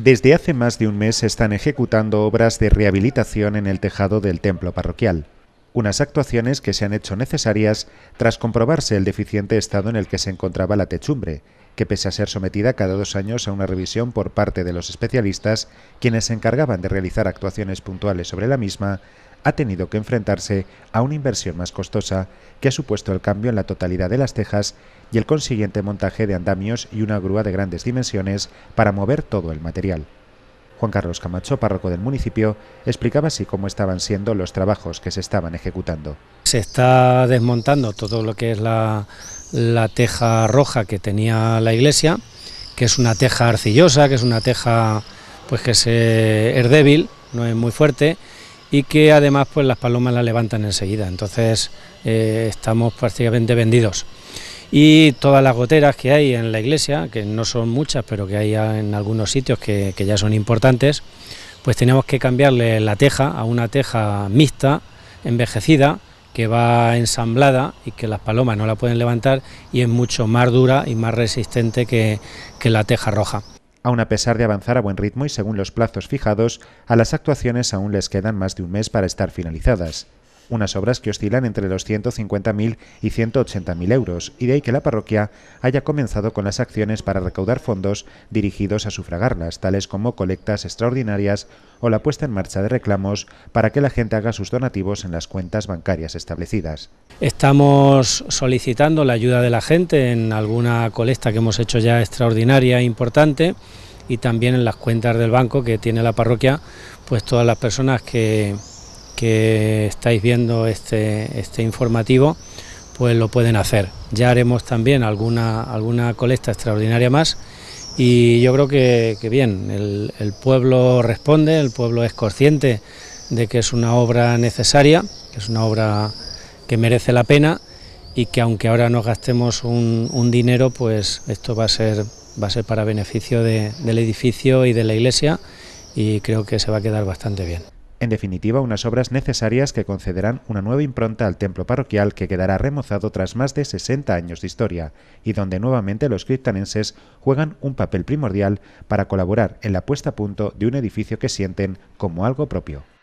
Desde hace más de un mes se están ejecutando obras de rehabilitación en el tejado del templo parroquial, unas actuaciones que se han hecho necesarias tras comprobarse el deficiente estado en el que se encontraba la techumbre, que pese a ser sometida cada dos años a una revisión por parte de los especialistas, quienes se encargaban de realizar actuaciones puntuales sobre la misma, ha tenido que enfrentarse a una inversión más costosa que ha supuesto el cambio en la totalidad de las tejas y el consiguiente montaje de andamios y una grúa de grandes dimensiones para mover todo el material. Juan Carlos Camacho, párroco del municipio, explicaba así cómo estaban siendo los trabajos que se estaban ejecutando. Se está desmontando todo lo que es la, la teja roja que tenía la iglesia, que es una teja arcillosa, que es una teja pues que es débil, no es muy fuerte, y que además pues las palomas la levantan enseguida, entonces eh, estamos prácticamente vendidos. Y todas las goteras que hay en la iglesia, que no son muchas, pero que hay en algunos sitios que, ya son importantes, pues tenemos que cambiarle la teja a una teja mixta, envejecida, que va ensamblada y que las palomas no la pueden levantar y es mucho más dura y más resistente que la teja roja. Aun a pesar de avanzar a buen ritmo y según los plazos fijados, a las actuaciones aún les quedan más de un mes para estar finalizadas unas obras que oscilan entre los 150.000 y 180.000 euros, y de ahí que la parroquia haya comenzado con las acciones para recaudar fondos dirigidos a sufragarlas, tales como colectas extraordinarias o la puesta en marcha de reclamos para que la gente haga sus donativos en las cuentas bancarias establecidas. Estamos solicitando la ayuda de la gente en alguna colecta que hemos hecho ya extraordinaria e importante y también en las cuentas del banco que tiene la parroquia, pues todas las personas que que estáis viendo este, este informativo, pues lo pueden hacer. Ya haremos también alguna, alguna colecta extraordinaria más y yo creo que, bien, el, pueblo responde, el pueblo es consciente de que es una obra necesaria, que es una obra que merece la pena y que aunque ahora nos gastemos un, dinero, pues esto va a ser, va a ser para beneficio del edificio y de la iglesia y creo que se va a quedar bastante bien. En definitiva, unas obras necesarias que concederán una nueva impronta al templo parroquial que quedará remozado tras más de 60 años de historia y donde nuevamente los criptanenses juegan un papel primordial para colaborar en la puesta a punto de un edificio que sienten como algo propio.